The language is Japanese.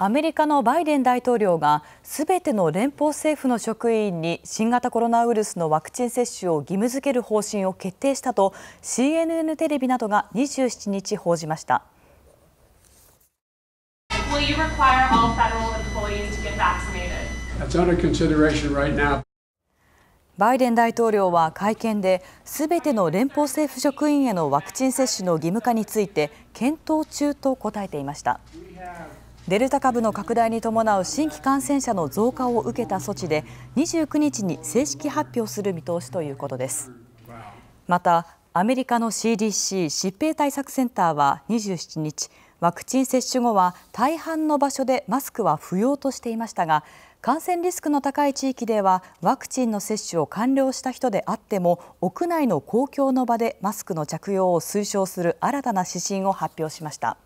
アメリカのバイデン大統領がすべての連邦政府の職員に新型コロナウイルスのワクチン接種を義務付ける方針を決定したと CNN テレビなどが27日報じました。バイデン大統領は会見で、すべての連邦政府職員へのワクチン接種の義務化について検討中と答えていました。デルタ株の拡大に伴う新規感染者の増加を受けた措置で29日に正式発表する見通しということですまたアメリカの CDC 疾病対策センターは27日ワクチン接種後は大半の場所でマスクは不要としていましたが感染リスクの高い地域ではワクチンの接種を完了した人であっても屋内の公共の場でマスクの着用を推奨する新たな指針を発表しました。